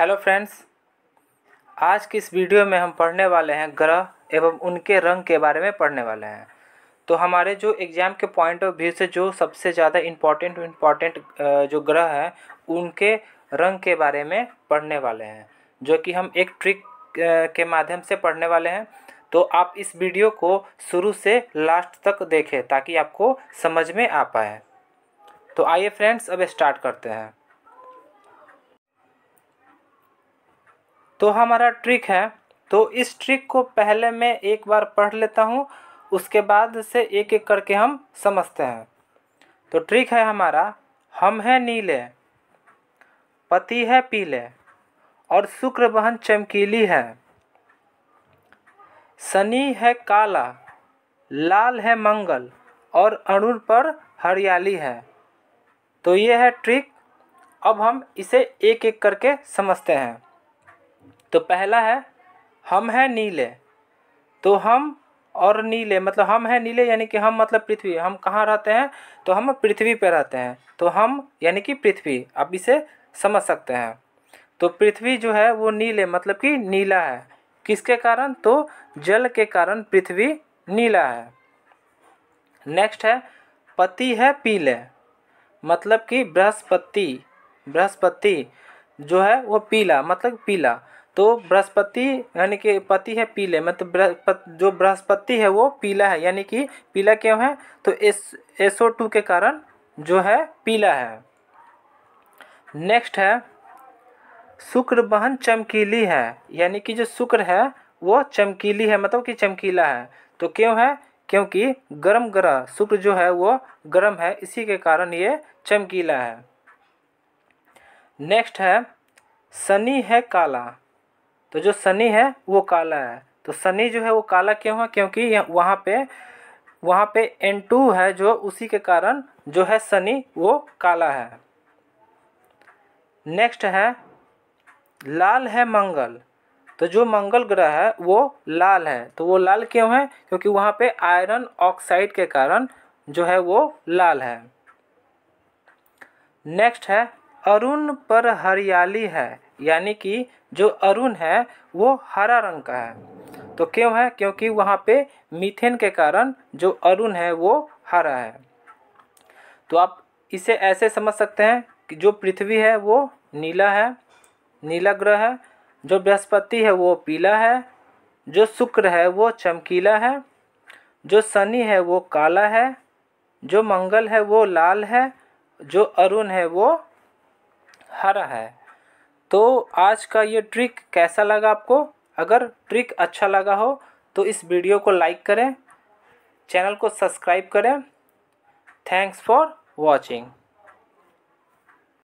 hello friends आज की इस वीडियो में हम पढ़ने वाले हैं ग्रह एवं उनके रंग के बारे में पढ़ने वाले हैं तो हमारे जो एग्ज़ाम के पॉइंट ऑफ व्यू से जो सबसे ज़्यादा इम्पॉर्टेंट इम्पॉर्टेंट जो ग्रह हैं उनके रंग के बारे में पढ़ने वाले हैं जो कि हम एक ट्रिक के माध्यम से पढ़ने वाले हैं तो आप इस वीडियो को शुरू से लास्ट तक देखें ताकि आपको समझ में आ पाए तो आइए फ्रेंड्स अब स्टार्ट करते हैं तो हमारा ट्रिक है तो इस ट्रिक को पहले मैं एक बार पढ़ लेता हूँ उसके बाद से एक एक करके हम समझते हैं तो ट्रिक है हमारा हम हैं नीले पति है पीले और शुक्र बहन चमकीली है शनि है काला लाल है मंगल और अणुर पर हरियाली है तो ये है ट्रिक अब हम इसे एक एक करके समझते हैं तो पहला है हम हैं नीले तो हम और नीले मतलब हम हैं नीले यानी कि हम मतलब पृथ्वी हम कहाँ रहते हैं तो हम पृथ्वी पर रहते हैं तो हम यानी कि पृथ्वी आप इसे समझ सकते हैं तो पृथ्वी जो है वो नीले मतलब कि नीला है किसके कारण तो जल के कारण पृथ्वी नीला है नेक्स्ट है पति है पीले मतलब कि बृहस्पति बृहस्पति जो है वो पीला मतलब पीला तो बृहस्पति यानी कि पति है पीले मतलब जो बृहस्पति है वो पीला है यानी कि पीला क्यों है तो एस एसओ टू के कारण जो है पीला है नेक्स्ट है शुक्र बहन चमकीली है यानी कि जो शुक्र है वो चमकीली है मतलब कि चमकीला है तो क्यों है क्योंकि गर्म ग्रह शुक्र जो है वो गर्म है इसी के कारण ये चमकीला है नेक्स्ट है शनि है काला तो जो शनि है वो काला है तो शनि जो है वो काला क्यों है क्योंकि वहाँ पे वहाँ पे एन टू है जो उसी के कारण जो है शनि वो काला है नेक्स्ट है लाल है मंगल तो जो मंगल ग्रह है वो लाल है तो वो लाल क्यों है क्योंकि वहाँ पे आयरन ऑक्साइड के कारण जो है वो लाल है नेक्स्ट है अरुण पर हरियाली है यानी कि जो अरुण है वो हरा रंग का है तो क्यों है क्योंकि वहाँ पे मीथेन के कारण जो अरुण है वो हरा है तो आप इसे ऐसे समझ सकते हैं कि जो पृथ्वी है वो नीला है नीला ग्रह है जो बृहस्पति है वो पीला है जो शुक्र है वो चमकीला है जो शनि है वो काला है जो मंगल है वो लाल है जो अरुण है वो हरा है तो आज का ये ट्रिक कैसा लगा आपको अगर ट्रिक अच्छा लगा हो तो इस वीडियो को लाइक करें चैनल को सब्सक्राइब करें थैंक्स फॉर वॉचिंग